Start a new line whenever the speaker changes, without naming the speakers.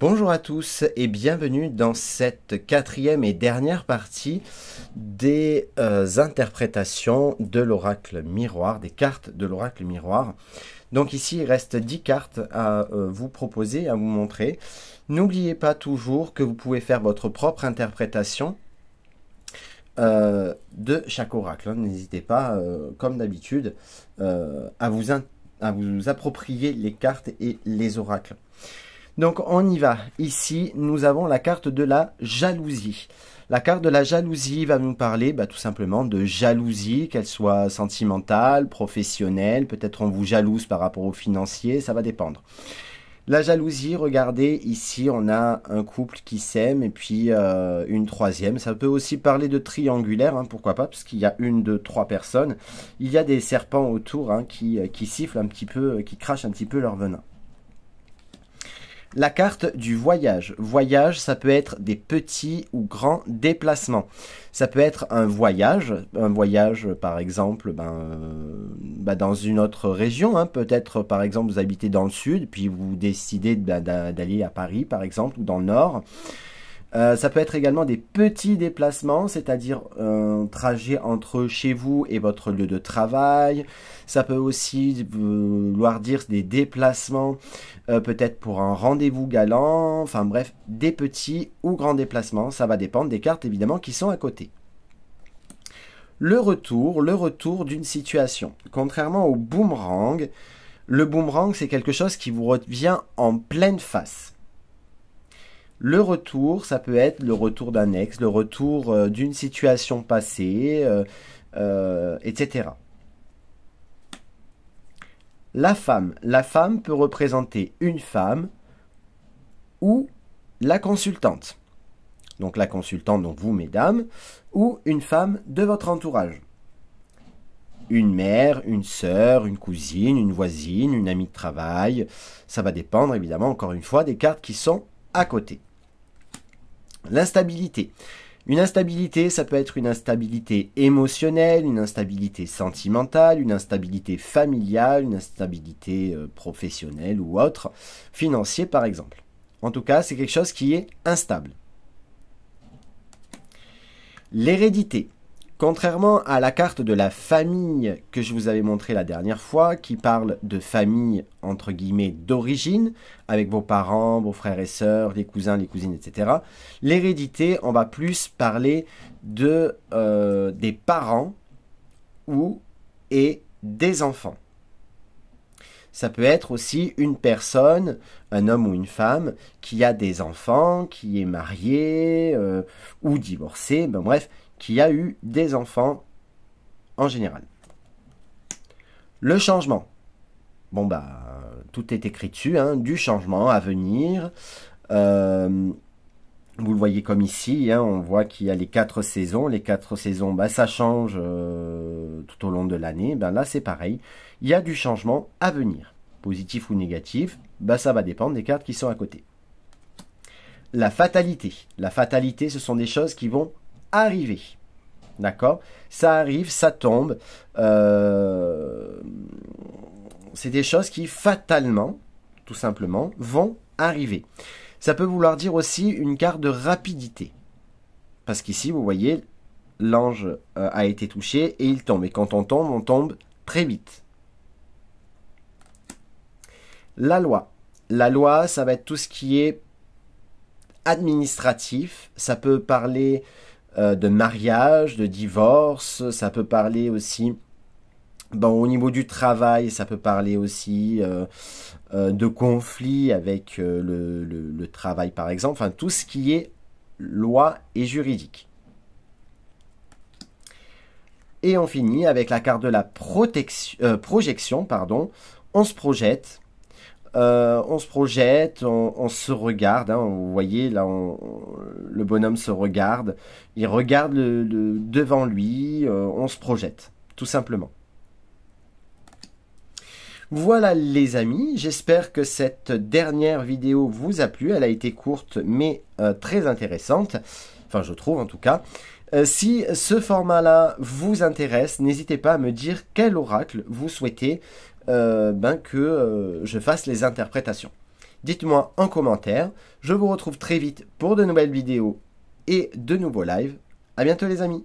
Bonjour à tous et bienvenue dans cette quatrième et dernière partie des euh, interprétations de l'oracle miroir, des cartes de l'oracle miroir. Donc ici, il reste 10 cartes à euh, vous proposer, à vous montrer. N'oubliez pas toujours que vous pouvez faire votre propre interprétation euh, de chaque oracle. Hein. N'hésitez pas, comme d'habitude, à, à, vous approprier les cartes et les oracles. Donc on y va. Ici, nous avons la carte de la jalousie. La carte de la jalousie va nous parler bah, tout simplement de jalousie, qu'elle soit sentimentale, professionnelle, peut-être on vous jalouse par rapport au financier, ça va dépendre. La jalousie, regardez, ici on a un couple qui s'aime et puis euh, une troisième. Ça peut aussi parler de triangulaire, hein, pourquoi pas, parce qu'il y a une, deux, trois personnes. Il y a des serpents autour hein, euh, qui sifflent un petit peu, euh, qui crachent un petit peu leur venin. La carte du voyage. Voyage, ça peut être des petits ou grands déplacements. Ça peut être un voyage, un voyage par exemple ben, euh, ben dans une autre région. Hein. Peut-être par exemple vous habitez dans le sud, puis vous décidez ben, d'aller à Paris par exemple, ou dans le nord. Euh, ça peut être également des petits déplacements, c'est-à-dire un trajet entre chez vous et votre lieu de travail. Ça peut aussi vouloir dire des déplacements, euh, peut-être pour un rendez-vous galant. Enfin bref, des petits ou grands déplacements. Ça va dépendre des cartes évidemment qui sont à côté. Le retour, le retour d'une situation. Contrairement au boomerang, le boomerang c'est quelque chose qui vous revient en pleine face. Le retour, ça peut être le retour d'un ex, le retour euh, d'une situation passée, euh, euh, etc. La femme. La femme peut représenter une femme ou la consultante. Donc la consultante, donc vous mesdames, ou une femme de votre entourage. Une mère, une sœur, une cousine, une voisine, une amie de travail. Ça va dépendre évidemment encore une fois des cartes qui sont à côté. L'instabilité. Une instabilité, ça peut être une instabilité émotionnelle, une instabilité sentimentale, une instabilité familiale, une instabilité euh, professionnelle ou autre, financier par exemple. En tout cas, c'est quelque chose qui est instable. L'hérédité. Contrairement à la carte de la famille que je vous avais montrée la dernière fois, qui parle de famille entre guillemets d'origine, avec vos parents, vos frères et sœurs, les cousins, les cousines, etc. L'hérédité, on va plus parler de, euh, des parents ou et des enfants. Ça peut être aussi une personne, un homme ou une femme, qui a des enfants, qui est marié euh, ou divorcé, ben bref, qui a eu des enfants en général. Le changement. Bon bah tout est écrit dessus, hein, du changement à venir. Euh, vous le voyez comme ici, hein, on voit qu'il y a les quatre saisons. Les quatre saisons, bah, ça change. Euh, tout au long de l'année, ben là c'est pareil, il y a du changement à venir. Positif ou négatif, ben ça va dépendre des cartes qui sont à côté. La fatalité. La fatalité, ce sont des choses qui vont arriver. D'accord Ça arrive, ça tombe. Euh, c'est des choses qui fatalement, tout simplement, vont arriver. Ça peut vouloir dire aussi une carte de rapidité. Parce qu'ici, vous voyez, l'ange euh, a été touché et il tombe. Et quand on tombe, on tombe très vite. La loi. La loi, ça va être tout ce qui est administratif. Ça peut parler euh, de mariage, de divorce. Ça peut parler aussi Bon, au niveau du travail, ça peut parler aussi euh, de conflits avec le, le, travail, par exemple. Enfin, tout ce qui est loi et juridique. Et on finit avec la carte de la protection, euh, projection. Pardon. On se projette. Euh, on se projette, on, se regarde. Hein. vous voyez, là, le bonhomme se regarde. Il regarde devant lui. Euh, on se projette, tout simplement. Voilà les amis, j'espère que cette dernière vidéo vous a plu. Elle a été courte mais très intéressante enfin je trouve en tout cas. Euh, si ce format-là vous intéresse, n'hésitez pas à me dire quel oracle vous souhaitez euh, ben que euh, je fasse les interprétations. Dites-moi en commentaire. Je vous retrouve très vite pour de nouvelles vidéos et de nouveaux lives. A bientôt les amis